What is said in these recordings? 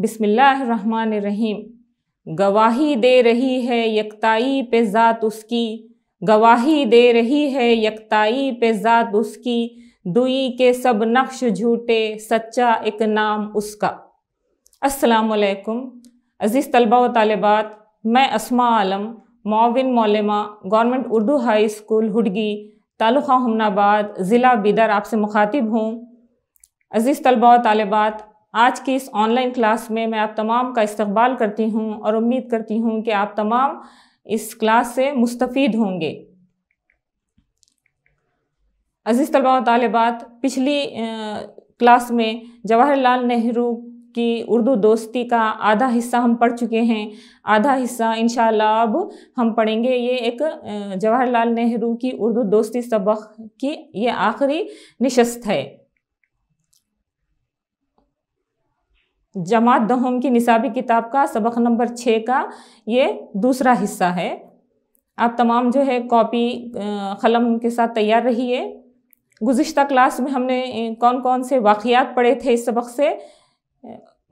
बिसमिल्लाहमान रहीम गवाही दे रही है यकताई पे ज़ात उसकी गवाही दे रही है यकताई पे ज़ात उसकी दुई के सब नक्श झूठे सच्चा एक नाम उसका असलकुम अज़ीज़ तलबा व तालबात मैं असमा आलम माविन मौलमा government Urdu high school Hudgi तालुक़ा हमनाबाद ज़िला बिदर आपसे मुखातिब हूँ अज़ीज़ तलबा व तालबात आज की इस ऑनलाइन क्लास में मैं आप तमाम का इस्तकबाल करती हूँ और उम्मीद करती हूँ कि आप तमाम इस क्लास से मुस्तफ़ होंगे अज़ीज़ तलबा तलबात पिछली क्लास में जवाहरलाल नेहरू की उर्दू दोस्ती का आधा हिस्सा हम पढ़ चुके हैं आधा हिस्सा इन अब हम पढ़ेंगे ये एक जवाहरलाल नेहरू की उर्दू दोस्ती सबक की ये आखिरी नशस्त है जमात दहम की निसाबी किताब का सबक नंबर छः का ये दूसरा हिस्सा है आप तमाम जो है कॉपी कलम के साथ तैयार रहिए गुज्त क्लास में हमने कौन कौन से वाक़ात पढ़े थे इस सबक से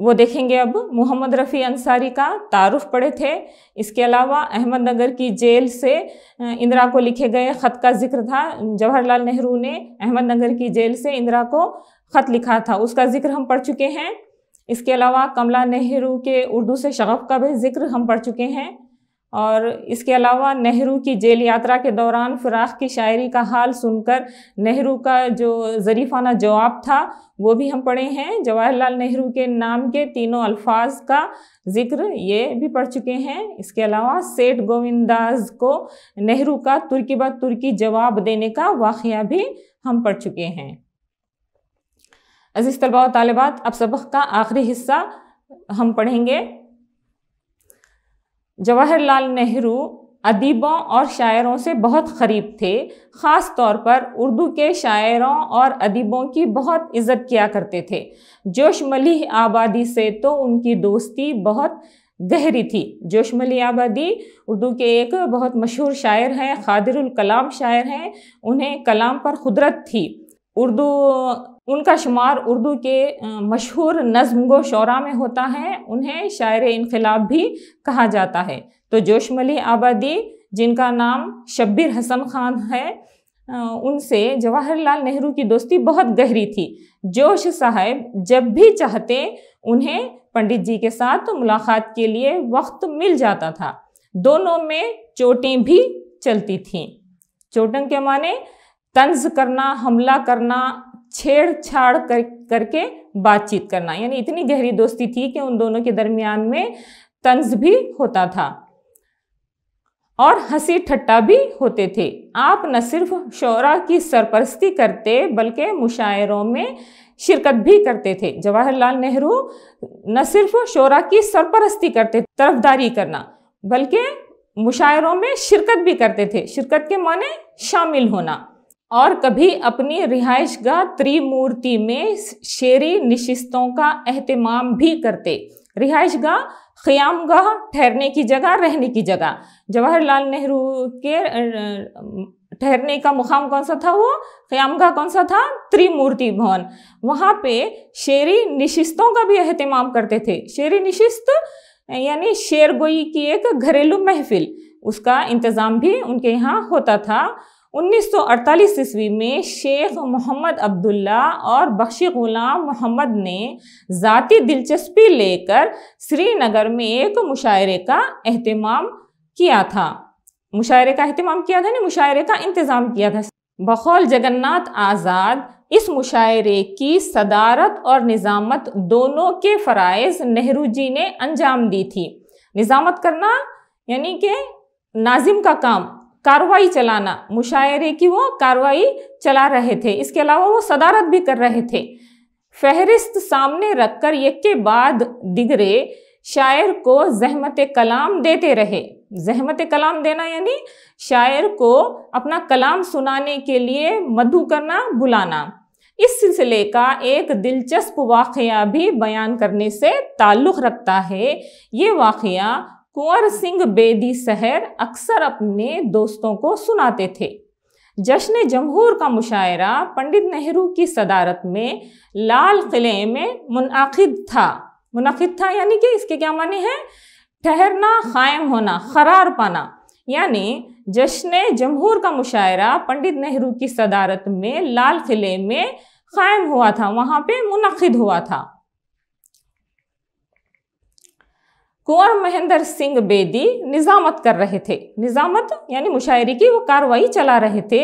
वो देखेंगे अब मोहम्मद रफ़ी अंसारी का तारुफ पढ़े थे इसके अलावा अहमदनगर की जेल से इंदिरा को लिखे गए ख़त का जिक्र था जवाहरलाल नेहरू ने अहमदनगर की जेल से इंदिरा को ख़त लिखा था उसका जिक्र हम पढ़ चुके हैं इसके अलावा कमला नेहरू के उर्दू से शगफ़ का भी जिक्र हम पढ़ चुके हैं और इसके अलावा नेहरू की जेल यात्रा के दौरान फ़राख की शायरी का हाल सुनकर नेहरू का जो ज़रीफ़ाना जवाब था वो भी हम पढ़े हैं जवाहरलाल नेहरू के नाम के तीनों अल्फाज का ज़िक्र ये भी पढ़ चुके हैं इसके अलावा सेठ गोविंदाज को नेहरू का तुर्की ब तुर्की जवाब देने का वाक़ भी हम पढ़ चुके हैं अजीज़ तलबा और तालबात अब सबक का आखिरी हिस्सा हम पढ़ेंगे जवाहरलाल नेहरू अदीबों और शायरों से बहुत करीब थे ख़ास तौर पर उर्दू के शायरों और अदीबों की बहुत इज्जत किया करते थे जोश मलिह आबादी से तो उनकी दोस्ती बहुत गहरी थी जोश मलिह आबादी उर्दू के एक बहुत मशहूर शायर हैं कलाम शायर हैं उन्हें कलाम पर कुदरत थी उर्दू उनका शुमार उर्दू के मशहूर नज्म गो शरा में होता है उन्हें शायर इनकलाब भी कहा जाता है तो जोशमली आबादी जिनका नाम शब्बीर हसन खान है उनसे जवाहरलाल नेहरू की दोस्ती बहुत गहरी थी जोश साहब जब भी चाहते उन्हें पंडित जी के साथ तो मुलाकात के लिए वक्त मिल जाता था दोनों में चोटें भी चलती थीं चोटन के माने तंज करना हमला करना छेड़छाड़ कर करके बातचीत करना यानी इतनी गहरी दोस्ती थी कि उन दोनों के दरमियान में तंज भी होता था और हंसी ठट्टा भी होते थे आप न सिर्फ शोरा की सरपरस्ती करते बल्कि मुशायरों में शिरकत भी करते थे जवाहरलाल नेहरू न सिर्फ शोरा की सरपरस्ती करते तरफदारी करना बल्कि मुशायरों में शिरकत भी करते थे शिरकत के माने शामिल होना और कभी अपनी रिहाइश गाह त्रिमूर्ति में शेरी निशिस्तों का अहतमाम भी करते रिहाइश गाह ख़याम गाह ठहरने की जगह रहने की जगह जवाहरलाल नेहरू के ठहरने का मुकाम कौन सा था वो गाह कौन सा था त्रिमूर्ति भवन वहाँ पे शेरी निशिस्तों का भी अहतमाम करते थे शेरी निशिस्त यानी शेर गोई की एक घरेलू महफिल उसका इंतज़ाम भी उनके यहाँ होता था 1948 ईस्वी में शेख मोहम्मद अब्दुल्ला और बख्शी गुलाम मोहम्मद ने ज़ाती दिलचस्पी लेकर श्रीनगर में एक मुशायरे का अहतमाम किया था मुशायरे का अहतमाम किया था ना मुशायरे का इंतज़ाम किया था बखौल जगन्नाथ आज़ाद इस मुशायरे की सदारत और निज़ामत दोनों के फ़रज़ नेहरू जी ने अंजाम दी थी निज़ामत करना यानी कि नाजिम का काम कार्रवाई चलाना मुशायरे की वो कार्रवाई चला रहे थे इसके अलावा वो सदारत भी कर रहे थे फहरिस्त सामने रखकर एक के बाद दिगरे शायर को जहमत कलाम देते रहे जहमत कलाम देना यानी शायर को अपना कलाम सुनाने के लिए मधु करना बुलाना इस सिलसिले का एक दिलचस्प वाक़ भी बयान करने से ताल्लुक़ रखता है ये वाक़ कुंवर सिंह बेदी शहर अक्सर अपने दोस्तों को सुनाते थे जश्न जमहूर का मुशायरा पंडित नेहरू की सदारत में लाल किले में मुनद था मुनद था यानी कि इसके क्या माने हैं ठहरना कायम होना खरार पाना यानी जश्न जमहूर का मुशायरा पंडित नेहरू की सदारत में लाल किले में कायम हुआ था वहाँ पे मुनद हुआ था कुंवर महेंद्र सिंह बेदी निज़ामत कर रहे थे निज़ामत यानी मुशायरे की वो कार्रवाई चला रहे थे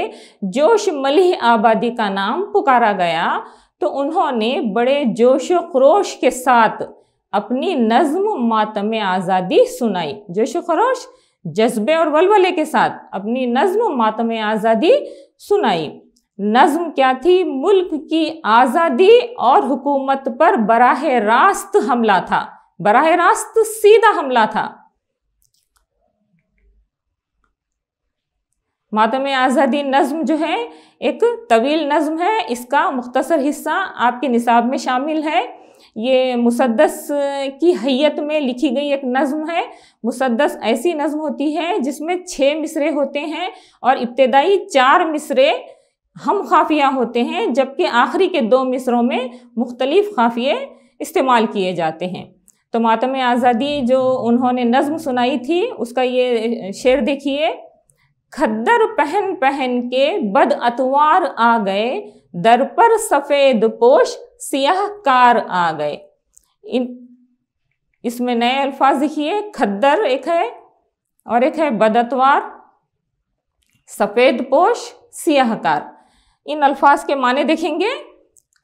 जोश मलिह आबादी का नाम पुकारा गया तो उन्होंने बड़े जोश खरोश के साथ अपनी नज्म मातम आज़ादी सुनाई जोश खरोश जज्बे और वलवले के साथ अपनी नज्म मातम आज़ादी सुनाई नज़म क्या थी मुल्क की आज़ादी और हुकूमत पर बराह रास्त हमला था बराह रास्त सीधा हमला था मातम आज़ादी नज़म जो है एक तवील नज़म है इसका मुख्तसर हिस्सा आपके निसाब में शामिल है ये मुसदस की हैत में लिखी गई एक नज़म है मुसदस ऐसी नज़म होती है जिसमें छः मिसरे होते हैं और इब्तदाई चार मिसरे हम खाफिया होते हैं जबकि आखिरी के दो मिसरों में मुख्तलिफ़ काफ़िए इस्तेमाल किए जाते हैं तो मातम आज़ादी जो उन्होंने नज्म सुनाई थी उसका ये शेर देखिए खद्दर पहन पहन के बद अतवार आ गए दर पर सफ़ेद पोश सियाह कार आ गए इन इसमें नए अल्फाज दिखिए खद्दर एक है और एक है बदतवार सफ़ेद पोश सियाहकार इन अल्फाज के माने देखेंगे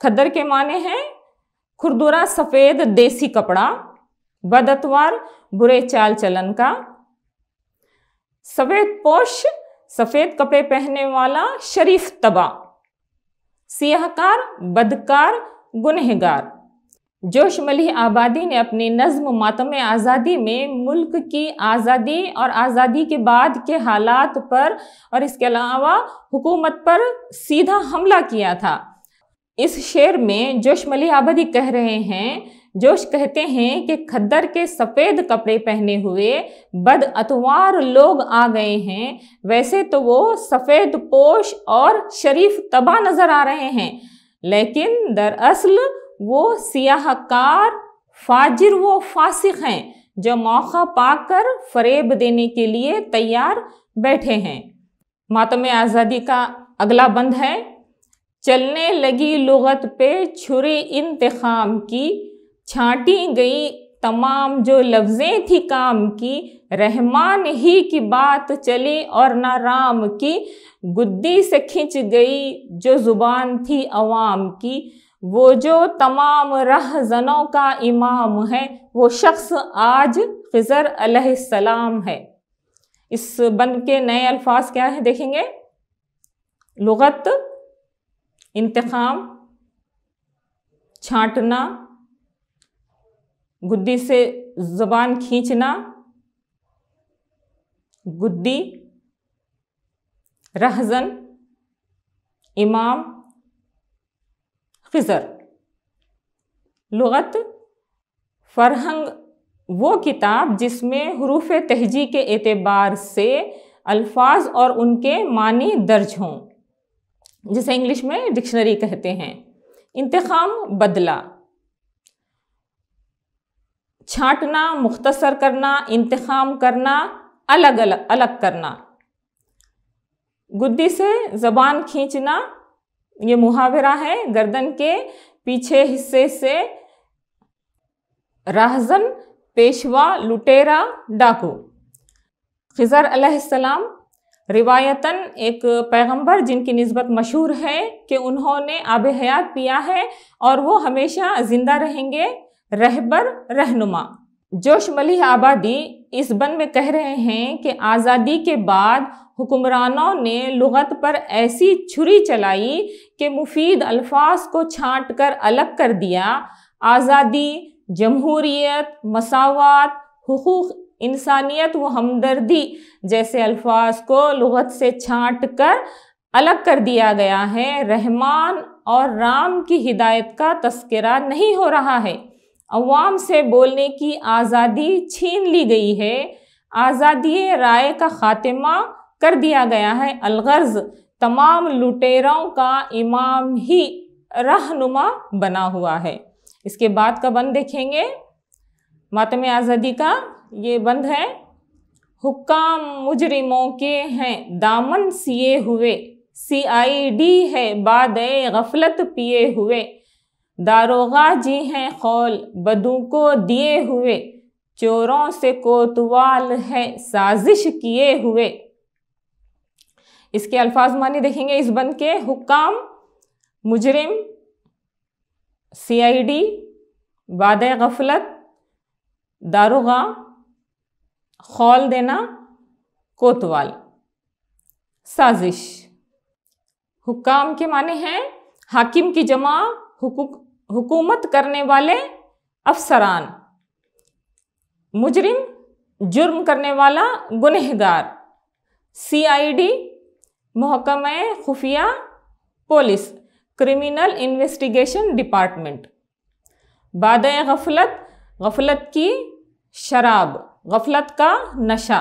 खद्दर के माने हैं खुरदुरा सफ़ेद देसी कपड़ा बदतवार बुरे चाल चलन का सफेद पोश सफेद कपड़े पहनने वाला शरीफ तबा सियाहकार बदकार गुनहगार जोश मलिह आबादी ने अपनी नज्म मातम आज़ादी में मुल्क की आज़ादी और आज़ादी के बाद के हालात पर और इसके अलावा हुकूमत पर सीधा हमला किया था इस शेर में जोश मलिह आबादी कह रहे हैं जोश कहते हैं कि खद्दर के सफ़ेद कपड़े पहने हुए बद अतवार लोग आ गए हैं वैसे तो वो सफ़ेद पोश और शरीफ तबाह नज़र आ रहे हैं लेकिन दरअसल वो सियाहकार फाजिर व फासिक हैं जो मौका पाकर फरेब देने के लिए तैयार बैठे हैं मातम आज़ादी का अगला बंद है चलने लगी लुगत पे छुरी इंतखाम की छाटी गई तमाम जो लफ्ज़ें थी काम की रहमान ही की बात चली और ना राम की गुद्दी से खिंच गई जो ज़ुबान थी अवाम की वो जो तमाम रह जनों का इमाम है वो शख्स आज खज़र अलैहिस्सलाम है इस बंद के नए अल्फाज क्या है देखेंगे लगत इंतकाम छांटना गुद्दी से जबान खींचना गुद्दी रहजन इमाम खिजर लगत फरहंग वो किताब जिसमें हरूफ तहजी के एतबार से अल्फाज और उनके मानी दर्ज हों जिसे इंग्लिश में डिक्शनरी कहते हैं इंतखाम बदला छाँटना मुख्तसर करना इंतखाम करना अलग अलग अलग करना गुद्दी से ज़बान खींचना ये मुहावरा है गर्दन के पीछे हिस्से से राहजन पेशवा लुटेरा डाकू खज़र अलैहिस्सलाम रिवायतन एक पैगंबर जिनकी नस्बत मशहूर है कि उन्होंने आब हयात पिया है और वो हमेशा ज़िंदा रहेंगे रहबर रहनुमा जोश मलिह आबादी इस बन में कह रहे हैं कि आज़ादी के बाद हुक्मरानों ने लगत पर ऐसी छुरी चलाई कि मुफीद अल्फाज को छाँट कर अलग कर दिया आज़ादी जमहूरीत मसावत हकूक़ इंसानियत व हमदर्दी जैसे अल्फाज को लगत से छाँट कर अलग कर दिया गया है रहमान और राम की हिदायत का तस्करा नहीं हो रहा है अवाम से बोलने की आज़ादी छीन ली गई है आज़ादी राय का ख़ात्मा कर दिया गया है अलगर्ज तमाम लुटेरों का इमाम ही रहनुमा बना हुआ है इसके बाद का बंद देखेंगे मातम आज़ादी का ये बंद है हुक्काम मुजरिमों के हैं दामन सिए हुए सी आई डी है बाद गफलत पिए हुए दारोगा जी हैं खौल बदू को दिए हुए चोरों से कोतवाल है साजिश किए हुए इसके अल्फाज मानी देखेंगे इस बंद के हुक्म मुजरिम सीआईडी वाद गफलत दारोगा खौल देना कोतवाल साजिश हुक्म के माने हैं हाकिम की जमा हुकूक हुकूमत करने वाले अफसरान मुजरिम जुर्म करने वाला गुनहगार सीआईडी महकम खुफिया पुलिस क्रिमिनल इन्वेस्टिगेशन डिपार्टमेंट बाद गफलत गफलत की शराब गफलत का नशा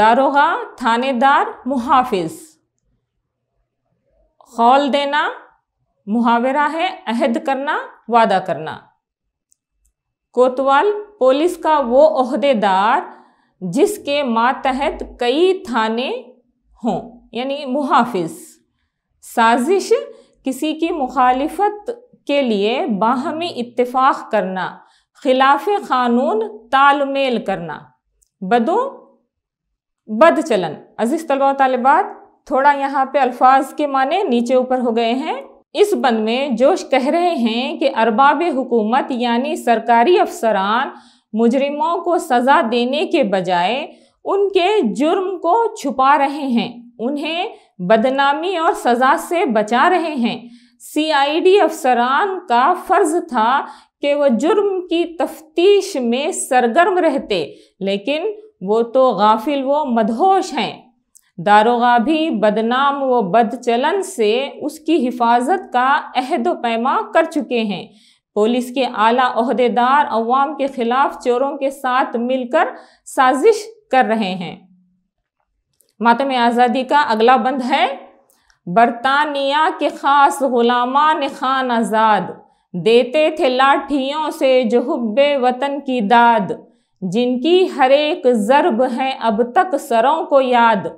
दारोगा थानेदार मुहाफिज खौल देना मुहावरा है अहद करना वादा करना कोतवाल पुलिस का वो अहदेदार जिसके मातहत कई थाने हों यानी मुहाफिज साजिश किसी की मुखालफत के लिए बाहमी इत्तेफाक करना खिलाफ कानून तालमेल करना बदो बद चलन अजीज़ तलबा तलबात थोड़ा यहाँ पे अल्फाज के माने नीचे ऊपर हो गए हैं इस बंद में जोश कह रहे हैं कि अरबाब हुकूमत यानी सरकारी अफसरान मुजरिमों को सज़ा देने के बजाय उनके जुर्म को छुपा रहे हैं उन्हें बदनामी और सज़ा से बचा रहे हैं सीआईडी अफसरान का फ़र्ज़ था कि वह जुर्म की तफ्तीश में सरगर्म रहते लेकिन वो तो गाफिल वो मदहोश हैं दारोगा भी बदनाम व बदचलन से उसकी हिफाजत का अहद पैमा कर चुके हैं पुलिस के आला अहदेदार अवाम के खिलाफ चोरों के साथ मिलकर साजिश कर रहे हैं मातम आज़ादी का अगला बंद है बरतानिया के ख़ास ग़ुलामान खान आज़ाद देते थे लाठियों से जो वतन की दाद जिनकी हर एक ज़रब है अब तक सरों को याद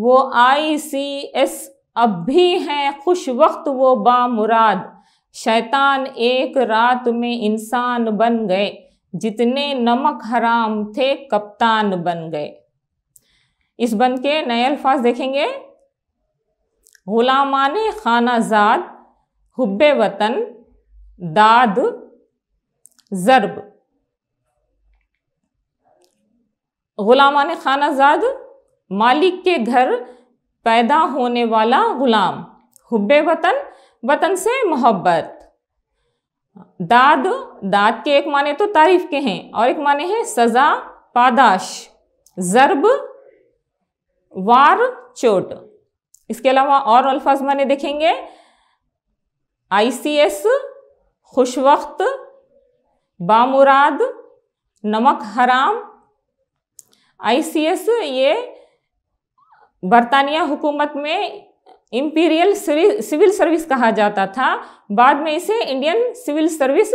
वो आई सी एस अब भी हैं खुश वक्त वो बामुराद शैतान एक रात में इंसान बन गए जितने नमक हराम थे कप्तान बन गए इस बंद के नए अल्फाज देखेंगे गुलामान खानाजाद हुब वतन दाद ज़रब गुलामान खानाजाद मालिक के घर पैदा होने वाला गुलाम हुब्बे वतन वतन से मोहब्बत दाद दाद के एक माने तो तारीफ के हैं और एक माने हैं सज़ा पादाश ज़रब वार चोट इसके अलावा और अल्फाज माने देखेंगे आईसीएस खुशवक्त बामुराद नमक हराम आईसीएस ये बरतानिया हुकूमत में इम्पीरियल सिविल सर्विस कहा जाता था बाद में इसे इंडियन सिविल सर्विस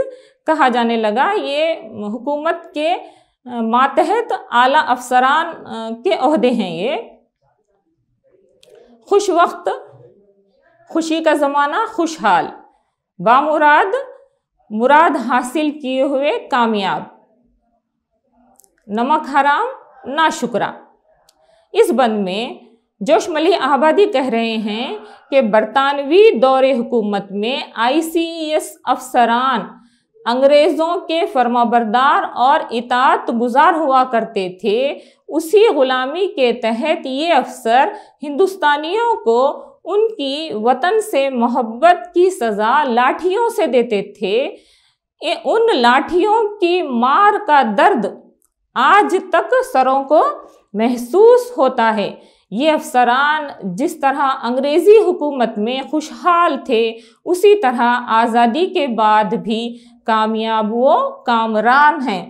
कहा जाने लगा ये हुकूमत के मातहत आला अफसरान के अहदे हैं ये खुश वक्त खुशी का ज़माना खुशहाल बामुराद मुराद हासिल किए हुए कामयाब नमक हराम ना शुक्रा इस बंद में जोश मलि आबादी कह रहे हैं कि बरतानवी दौर हुकूमत में आई सी एस अफसरान अंग्रेज़ों के फर्माबरदार और इतात गुजार हुआ करते थे उसी ग़ुलामी के तहत ये अफसर हिंदुस्तानियों को उनकी वतन से मोहब्बत की सज़ा लाठियों से देते थे उन लाठियों की मार का दर्द आज तक सरों को महसूस होता है ये अफसरान जिस तरह अंग्रेज़ी हुकूमत में खुशहाल थे उसी तरह आज़ादी के बाद भी कामयाब व कामरान हैं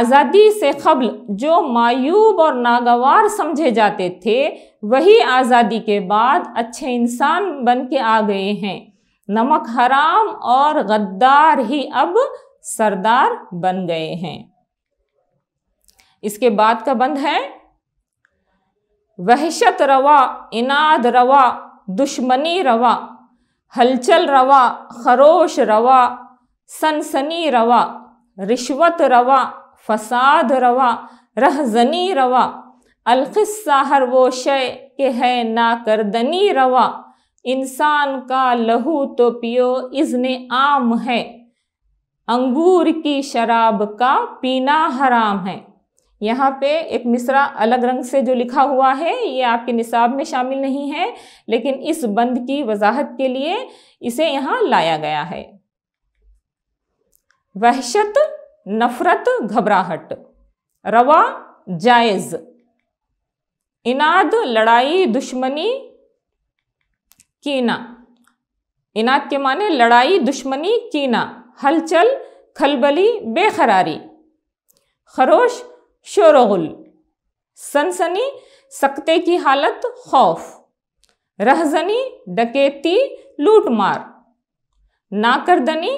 आज़ादी से कबल जो मायूब और नागवार समझे जाते थे वही आज़ादी के बाद अच्छे इंसान बन के आ गए हैं नमक हराम और गद्दार ही अब सरदार बन गए हैं इसके बाद का बंद है वहशत रवा इनाद रवा दुश्मनी रवा हलचल रवा खरोश रवा सनसनी रवा रिश्वत रवा फसाद रवा रहजनी रवा अलखस्सा हर वो शय के है करदनी रवा इंसान का लहू तो पियो इजने आम है अंगूर की शराब का पीना हराम है यहाँ पे एक मिसरा अलग रंग से जो लिखा हुआ है ये आपके निसाब में शामिल नहीं है लेकिन इस बंद की वजाहत के लिए इसे यहाँ लाया गया है वहशत नफरत घबराहट रवा जायज़ इनाद लड़ाई दुश्मनी कीना इनाद के माने लड़ाई दुश्मनी कीना हलचल खलबली बेखरारी खरोश शोरगुल सनसनी सकते की हालत खौफ रहजनी डकेती लूटमार नाकरदनी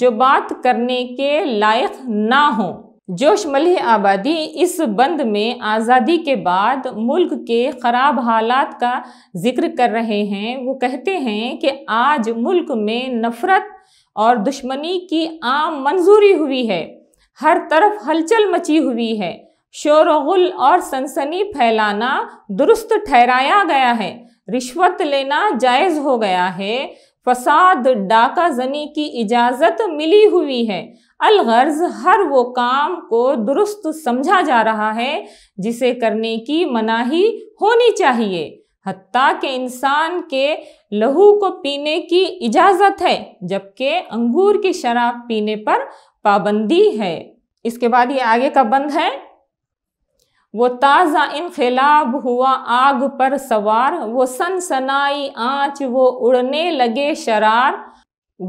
जो बात करने के लायक ना हो जोश आबादी इस बंद में आज़ादी के बाद मुल्क के ख़राब हालात का जिक्र कर रहे हैं वो कहते हैं कि आज मुल्क में नफ़रत और दुश्मनी की आम मंजूरी हुई है हर तरफ हलचल मची हुई है शोरगुल और सनसनी फैलाना दुरुस्त ठहराया गया है रिश्वत लेना जायज़ हो गया है फसाद डाका जनी की इजाज़त मिली हुई है अलगर्ज हर वो काम को दुरुस्त समझा जा रहा है जिसे करने की मनाही होनी चाहिए हती के इंसान के लहू को पीने की इजाज़त है जबकि अंगूर की शराब पीने पर पाबंदी है इसके बाद ये आगे का बंद है वो ताज़ा इनखिलाब हुआ आग पर सवार वो सनसनाई आँच वो उड़ने लगे शरार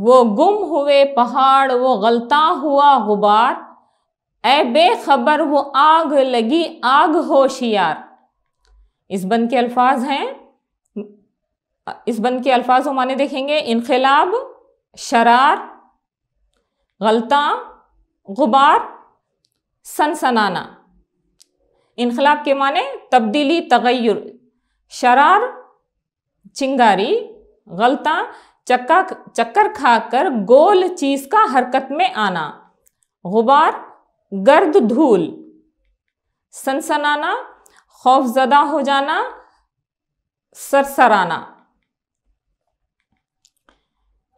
वो गुम हुए पहाड़ वो गलता हुआ गुबार ए बेखबर वो आग लगी आग होशियार इस बंद के अल्फाज हैं इस बंद के अल्फाज हम माने देखेंगे इनखिलाब शरार गलता गुबार सनसनाना इनकलाब के माने तब्दीली तगैर शरार चिंगारी गलता चक्का चक्कर खाकर गोल चीज़ का हरकत में आना गुबार गर्द धूल सनसनाना खौफजदा हो जाना सरसराना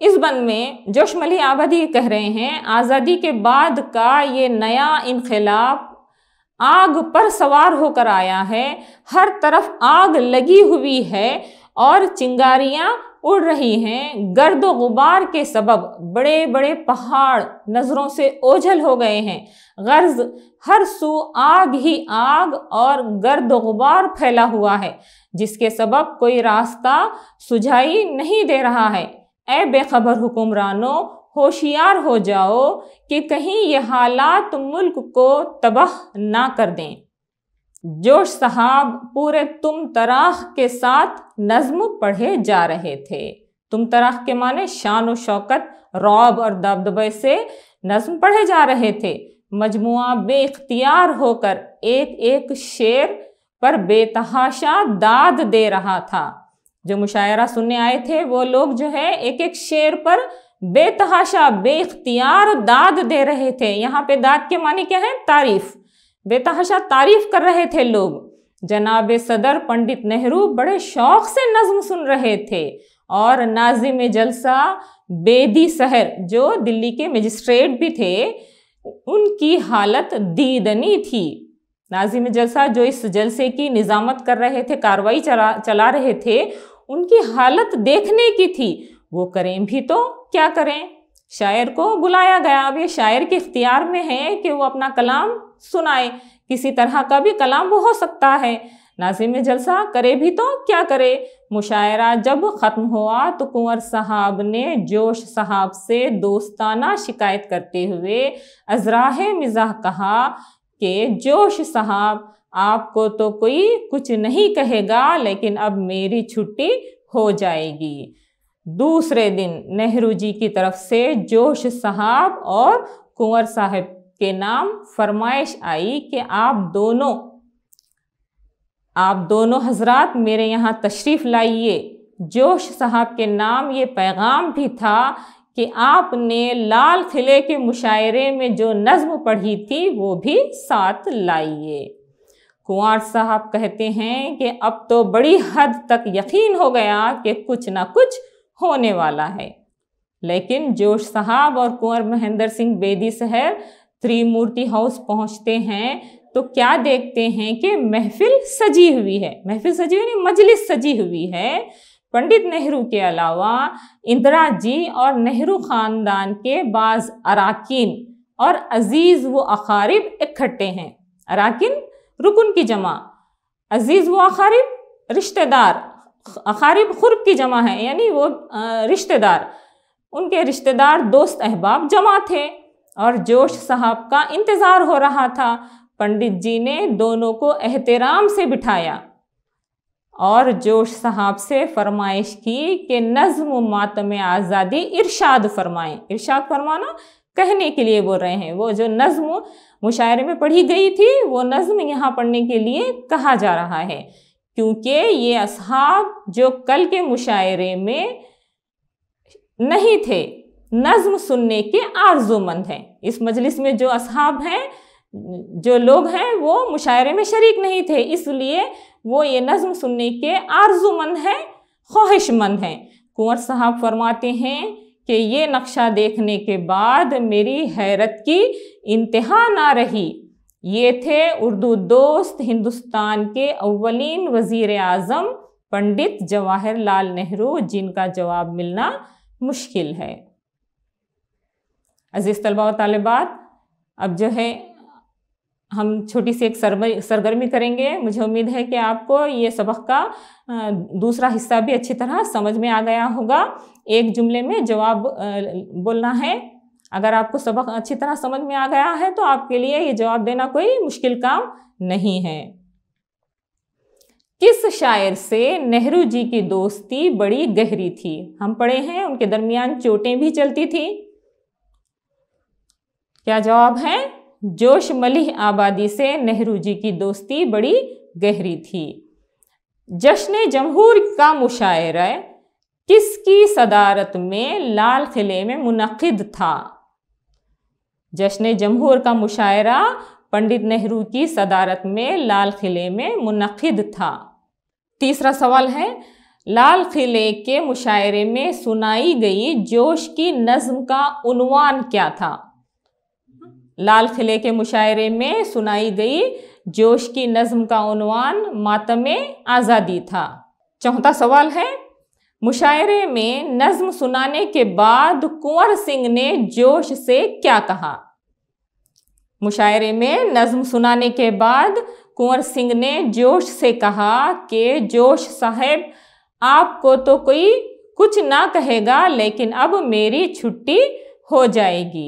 इस बंद में जोशमली आबादी कह रहे हैं आज़ादी के बाद का ये नया इनकलाब आग पर सवार होकर आया है हर तरफ आग लगी हुई है और चिंगारियां उड़ रही हैं गर्द गुबार के सबब बड़े बड़े पहाड़ नज़रों से ओझल हो गए हैं गर्ज हर सू आग ही आग और गर्द गुबार फैला हुआ है जिसके सबब कोई रास्ता सुझाई नहीं दे रहा है ए बेखबर हुक्मरानों होशियार हो जाओ कि कहीं ये हालात मुल्क को तबाह ना कर दें जोश साहब पूरे तुम तराख के साथ नज्म पढ़े जा रहे थे तुम तराह के माने शान शौकत रौब और दबदबे से नज्म पढ़े जा रहे थे बे बेख्तियार होकर एक एक शेर पर बेतहाशा दाद दे रहा था जो मुशायरा सुनने आए थे वो लोग जो है एक एक शेर पर बेतहाशा बेख्तियार दाद दे रहे थे यहाँ पे दाद के माने क्या है तारीफ बेतहाशा तारीफ कर रहे थे लोग जनाब सदर पंडित नेहरू बड़े शौक से नज्म सुन रहे थे और नाजिम जलसा बेदी सहर जो दिल्ली के मजिस्ट्रेट भी थे उनकी हालत दीदनी थी नाजिम जलसा जो इस जलसे की निज़ामत कर रहे थे कार्रवाई चला चला रहे थे उनकी हालत देखने की थी वो करें भी तो क्या करें शायर को बुलाया गया अब ये शायर के इख्तियार में है कि वो अपना कलाम सुनाए किसी तरह का भी कलाम वो हो सकता है नाजिम जलसा करे भी तो क्या करे मुशायरा जब ख़त्म हुआ तो कुंवर साहब ने जोश साहब से दोस्ताना शिकायत करते हुए अजराह मिजाह कहा कि जोश साहब आपको तो कोई कुछ नहीं कहेगा लेकिन अब मेरी छुट्टी हो जाएगी दूसरे दिन नेहरू जी की तरफ से जोश साहब और कुंवर साहब के नाम फरमाइश आई कि आप दोनों आप दोनों हजरात मेरे यहाँ तशरीफ़ लाइए जोश साहब के नाम ये पैगाम भी था कि आपने लाल किले के मुशायरे में जो नज़म पढ़ी थी वो भी साथ लाइए कुंवर साहब कहते हैं कि अब तो बड़ी हद तक यकीन हो गया कि कुछ ना कुछ होने वाला है लेकिन जोश साहब और कुंवर महेंद्र सिंह बेदी शहर त्रिमूर्ति हाउस पहुंचते हैं तो क्या देखते हैं कि महफिल सजी हुई है महफिल सजी हुई नहीं मजलिस सजी हुई है पंडित नेहरू के अलावा इंदिरा जी और नेहरू ख़ानदान के बाज़ अराकीन और अजीज़ व अखारिब इकट्ठे हैं अराकिन रुकन की जमा अजीज़ व अखारिब रिश्तेदार खारिब खुरब की जमा है यानी वो रिश्तेदार उनके रिश्तेदार दोस्त अहबाब जमा थे और जोश साहब का इंतज़ार हो रहा था पंडित जी ने दोनों को एहतराम से बिठाया और जोश साहब से फरमाइश की कि नज़म मातम आज़ादी इरशाद फरमाएं इरशाद फरमाना कहने के लिए बोल रहे हैं वो जो नज़म मुशायरे में पढ़ी गई थी वो नज़म यहाँ पढ़ने के लिए कहा जा रहा है क्योंकि ये असहाब जो कल के मुशायरे में नहीं थे नज़म सुनने के आर्जुमंद हैं इस मजलिस में जो असहाब हैं जो लोग हैं वो मुशायरे में शरीक नहीं थे इसलिए वो ये नज़म सुनने के आर्जुमंद हैं ख्वाहिशमंद हैं कुंवर साहब फरमाते हैं कि ये नक्शा देखने के बाद मेरी हैरत की इंतहा ना रही ये थे उर्दू दोस्त हिंदुस्तान के अवलिन वज़ी अज़म पंडित जवाहरलाल नेहरू जिनका जवाब मिलना मुश्किल है अज़ीज़ तलबा तलबात अब जो है हम छोटी सी एक सरगर्मी करेंगे मुझे उम्मीद है कि आपको ये सबक का दूसरा हिस्सा भी अच्छी तरह समझ में आ गया होगा एक जुमले में जवाब बोलना है अगर आपको सबक अच्छी तरह समझ में आ गया है तो आपके लिए ये जवाब देना कोई मुश्किल काम नहीं है किस शायर से नेहरू जी की दोस्ती बड़ी गहरी थी हम पढ़े हैं उनके दरमियान चोटें भी चलती थी क्या जवाब है जोश मलिह आबादी से नेहरू जी की दोस्ती बड़ी गहरी थी जश्न जमहूर का मुशायरा किसकी सदारत में लाल किले में मुनद था जश्न जमहूर का मुशायरा पंडित नेहरू की सदारत में लाल किले में मुनद था तीसरा सवाल है लाल किले के मुशायरे में सुनाई गई जोश की नज़म का उनवान क्या था लाल किले के मुशायरे में सुनाई गई जोश की नज़म का उनवान मातम आज़ादी था चौथा सवाल है मुशायरे में नज़म सुनाने के बाद कुंवर सिंह ने जोश से क्या कहा मुशायरे में नज़म सुनाने के बाद कुंवर सिंह ने जोश से कहा कि जोश साहब आपको तो कोई कुछ ना कहेगा लेकिन अब मेरी छुट्टी हो जाएगी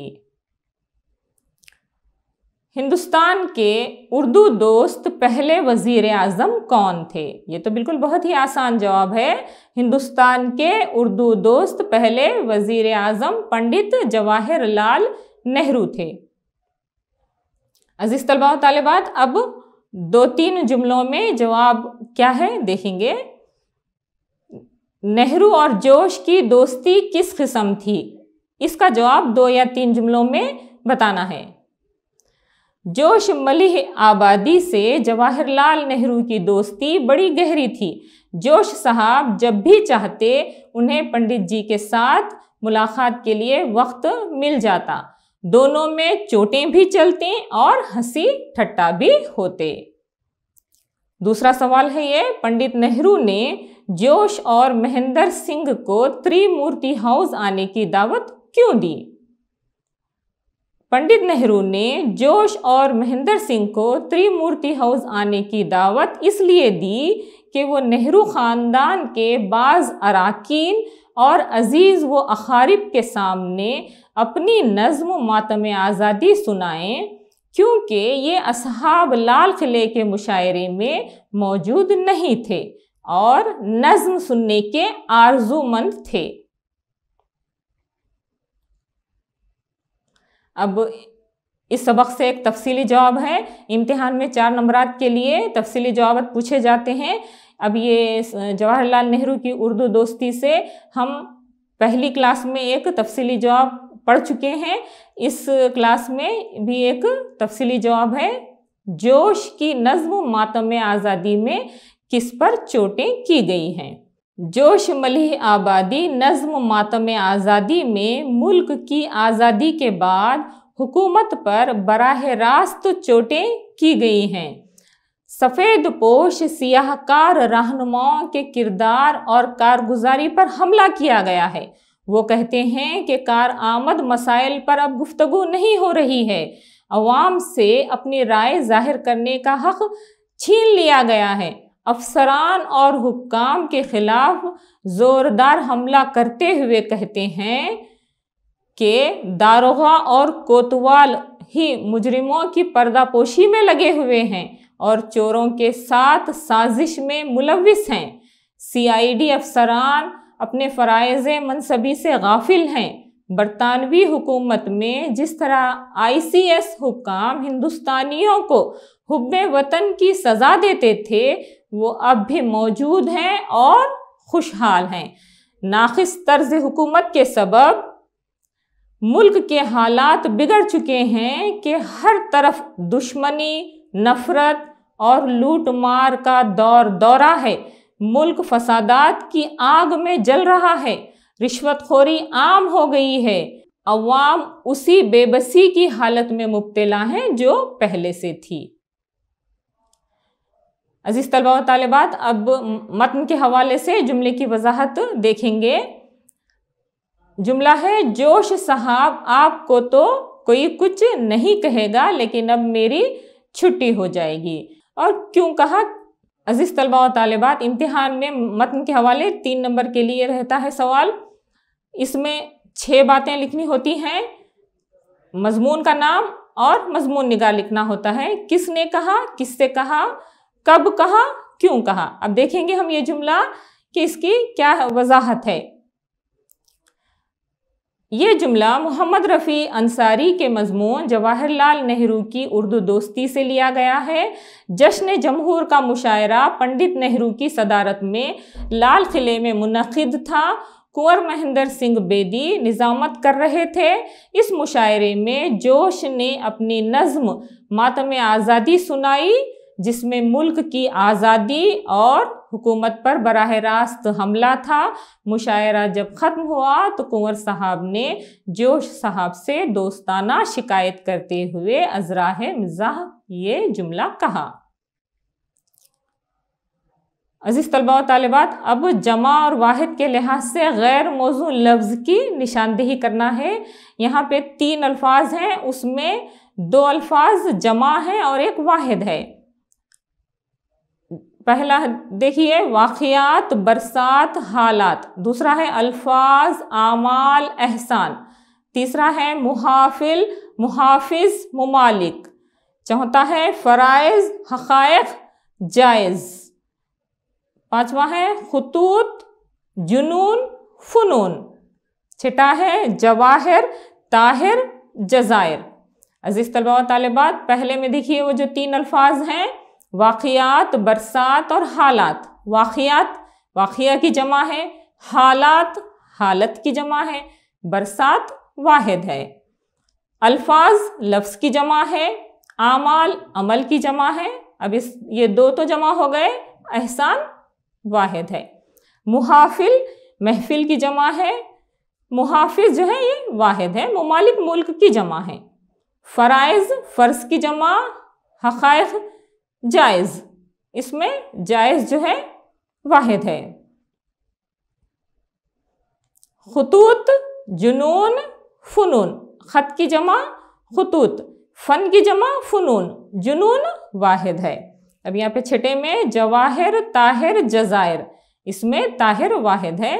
हिंदुस्तान के उर्दू दोस्त पहले वज़ी अज़म कौन थे ये तो बिल्कुल बहुत ही आसान जवाब है हिंदुस्तान के उर्दू दोस्त पहले वज़ी अज़म पंडित जवाहरलाल नेहरू थे अजीज तलबा तालिबात अब दो तीन जुमलों में जवाब क्या है देखेंगे नेहरू और जोश की दोस्ती किस किस्म थी इसका जवाब दो या तीन जुमलों में बताना है जोश मलिह आबादी से जवाहरलाल नेहरू की दोस्ती बड़ी गहरी थी जोश साहब जब भी चाहते उन्हें पंडित जी के साथ मुलाकात के लिए वक्त मिल जाता दोनों में चोटें भी चलती और हंसी ठट्टा भी होते दूसरा सवाल है ये पंडित नेहरू ने जोश और महेंद्र सिंह को त्रिमूर्ति हाउस आने की दावत क्यों दी पंडित नेहरू ने जोश और महेंद्र सिंह को त्रिमूर्ति हाउस आने की दावत इसलिए दी कि वो नेहरू ख़ानदान के बाज़ अरकान और अजीज़ व अखारिब के सामने अपनी नज्म मातम आज़ादी सुनाएं क्योंकि ये असहाब लाल किले के मुशायरे में मौजूद नहीं थे और नज्म सुनने के आरजूमंद थे अब इस सबक से एक तफसीली जवाब है इम्तिहान में चार नंबरात के लिए तफसीली जवाब पूछे जाते हैं अब ये जवाहरलाल नेहरू की उर्दू दोस्ती से हम पहली क्लास में एक तफसीली जवाब पढ़ चुके हैं इस क्लास में भी एक तफसीली जवाब है जोश की नज्म मातम आज़ादी में किस पर चोटें की गई हैं जोश मलिह आबादी नज्म मातम आज़ादी में मुल्क की आज़ादी के बाद हुकूमत पर बराह रास्त चोटें की गई हैं सफ़ेद पोश सियाहकार रहनुमाओं के किरदार और कारगुजारी पर हमला किया गया है वो कहते हैं कि कार आमद मसाइल पर अब गुफ्तु नहीं हो रही है अवाम से अपनी राय जाहिर करने का हक़ छीन लिया गया है अफसरान और हुक्काम के ख़िलाफ़ ज़ोरदार हमला करते हुए कहते हैं कि दारोगा और कोतवाल ही मुजरिमों की पर्दापोशी में लगे हुए हैं और चोरों के साथ साजिश में मुलविस हैं सीआईडी अफसरान अपने फ़रज़ मनसबी से गाफिल हैं बरतानवी हुकूमत में जिस तरह आई सी एस हुकाम हिंदुस्तानियों को हुब वतन की सज़ा देते थे वो अब भी मौजूद हैं और खुशहाल हैं नाखिस तर्ज हुकूमत के सबब मुल्क के हालात बिगड़ चुके हैं कि हर तरफ दुश्मनी नफ़रत और लूट मार का दौर दौरा है मुल्क फसादात की आग में जल रहा है रिश्वतखोरी आम हो गई है अवाम उसी बेबसी की हालत में मुबतला हैं जो पहले से थी अजीज़ तलबा व अब मतन के हवाले से जुमले की वजाहत देखेंगे जुमला है जोश साहब आपको तो कोई कुछ नहीं कहेगा लेकिन अब मेरी छुट्टी हो जाएगी और क्यों कहा अजीज़ तलबा और तालबात इम्तहान में मतन के हवाले तीन नंबर के लिए रहता है सवाल इसमें छः बातें लिखनी होती हैं मजमून का नाम और मजमून निगाह लिखना होता है किसने कहा किससे कहा कब कहा क्यों कहा अब देखेंगे हम ये जुमला कि इसकी क्या वजाहत है ये जुमला मोहम्मद रफ़ी अंसारी के मजमून जवाहरलाल नेहरू की उर्दू दोस्ती से लिया गया है जश्न जमहूर का मुशायरा पंडित नेहरू की सदारत में लाल किले में मनद था कुंवर महेंद्र सिंह बेदी निज़ामत कर रहे थे इस मुशायरे में जोश ने अपनी नज़म मातम आज़ादी सुनाई जिसमें मुल्क की आज़ादी और हुकूमत पर बरह रास्त हमला था मुशायरा जब ख़त्म हुआ तो कुंवर साहब ने जोश साहब से दोस्ताना शिकायत करते हुए अजराह मिजाह ये जुमला कहा अज़ीज़ तलबा तलबात अब जमा और वाहिद के लिहाज से गैर मौजू लफ्ज़ की निशानदेही करना है यहाँ पे तीन अल्फाज हैं उसमें दो अल्फाज जमा हैं और एक वाहिद है पहला देखिए वाक़ात बरसात हालात दूसरा है अल्फाज आमाल एहसान तीसरा है मुहाफिल मुहाफिज ममालिक चौथा है फ़राइज़ हक़ जायज़ पाँचवा है खतूत जुनून फ़नून छठा है जवाहर ताहिर जज़ायर अज़ीज़ तलबा व पहले में देखिए वो जो तीन अल्फाज हैं वाक़ात बरसात और हालात वाक़ात वाक़ की जमा है हालात हालत की जमा है बरसात वाहिद है अल्फाज लफ्स की जमा है आमाल अमल की जमा है अब इस ये दो तो जमा हो गए एहसान वाहिद है मुहाफिल महफिल की जमा है मुहाफिज जो है ये वाहिद है ममालिक मुल्क की जमा है फ़राइज़ फ़र्ज़ की जमा हक़ जायज़ इसमें जायज़ जो है वाहिद है खतूत जुनून फ़नून ख़त की जमा खतूत फ़न की जमा फ़नून जुनून वाहिद है अब यहाँ पे छठे में जवाहिर ताहिर जज़ायर इसमें ताहिर वाहिद है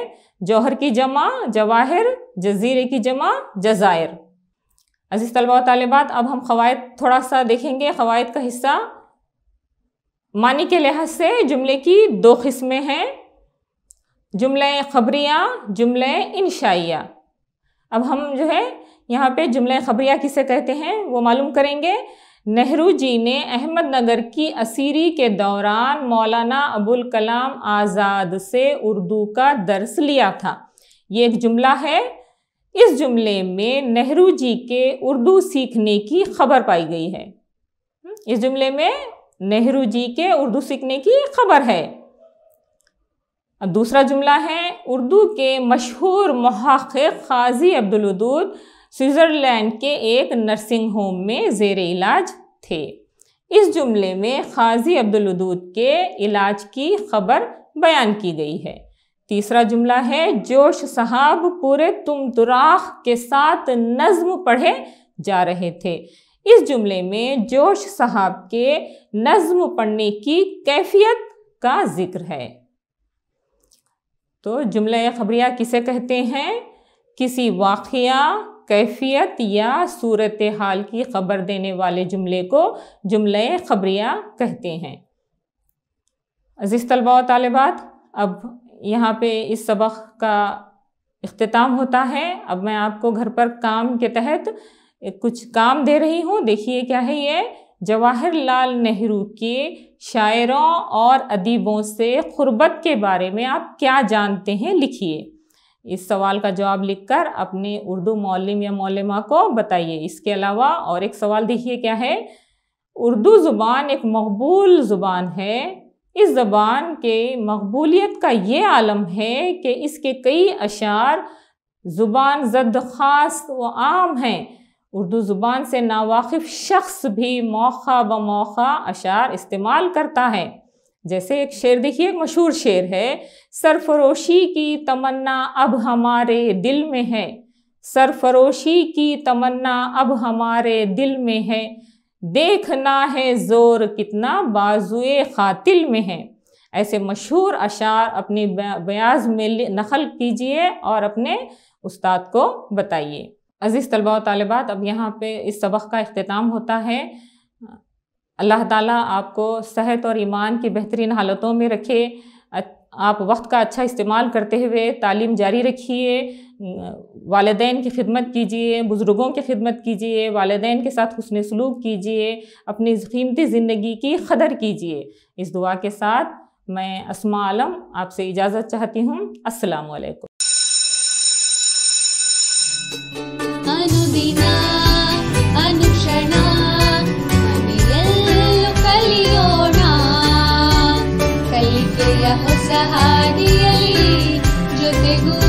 जौहर की जमा जवाहिर जजीरे की जमा जज़ायर अजीज़ तलबा तलबात अब हम क़वायद थोड़ा सा देखेंगे क़वायद का हिस्सा मानी के लिहाज से जुमले की दो किस्में हैं जुमले खबरिया जुमले इनशाइया अब हम जो है यहाँ पे जुमले खबरियाँ किसे कहते हैं वो मालूम करेंगे नेहरू जी ने अहमदनगर की असीरी के दौरान मौलाना अबुल कलाम आज़ाद से उर्दू का दर्स लिया था ये एक जुमला है इस जुमले में नेहरू जी के उर्दू सीखने की खबर पाई गई है इस जुमले में नेहरू जी के उर्दू सीखने की खबर है दूसरा जुमला है उर्दू के मशहूर महक़ खाजी अब्दुलदूद स्विट्ज़रलैंड के एक नर्सिंग होम में जेर इलाज थे इस जुमले में खाजी अब्दुलदूद के इलाज की खबर बयान की गई है तीसरा जुमला है जोश साहब पूरे तुम तुराख के साथ नज्म पढ़े जा रहे थे इस जुमले में जोश साहब के नज्म पढ़ने की कैफियत का जिक्र है तो जुमला खबरिया किसे कहते हैं किसी वाक़ कैफियत या सूरत हाल की खबर देने वाले जुमले को जुमले खबरिया कहते हैं अज़ीज़ तलबा तलबात अब यहाँ पे इस सबक का अख्ताम होता है अब मैं आपको घर पर काम के तहत कुछ काम दे रही हूँ देखिए क्या है ये जवाहरलाल नेहरू के शायरों और अदीबों से खुरबत के बारे में आप क्या जानते हैं लिखिए इस सवाल का जवाब लिखकर अपने उर्दू मौलम या मौलमा को बताइए इसके अलावा और एक सवाल देखिए क्या है उर्दू ज़ुबान एक मकबूल ज़ुबान है इस ज़बान के मकबूलीत का ये आलम है कि इसके कई अशार ज़ुबान जद ख़ास व आम हैं उर्दू ज़ुबान से नावाकिफ शख्स भी मौख़ा ब मौखा अशार इस्तेमाल करता है जैसे एक शेर देखिए एक मशहूर शेर है सरफरोशी की तमन्ना अब हमारे दिल में है सरफरोशी की तमन्ना अब हमारे दिल में है देखना है ज़ोर कितना बाजुए खातिल में है ऐसे मशहूर अशार अपनी बयाज में नकल कीजिए और अपने उस्ताद को बताइए अज़ीज़ तलबा व तलबात अब यहाँ पे इस सबक का अख्ताम होता है अल्लाह ताला आपको सेहत और ईमान की बेहतरीन हालतों में रखे आप वक्त का अच्छा इस्तेमाल करते हुए तालीम जारी रखिए वालदे की खिदमत कीजिए बुज़ुर्गों की खिदमत कीजिए वालदेन के साथ हसन सलूक कीजिए अपनी कीमती ज़िंदगी की कदर कीजिए इस दुआ के साथ मैं असमा आलम आपसे इजाज़त चाहती हूँ असलकम जगु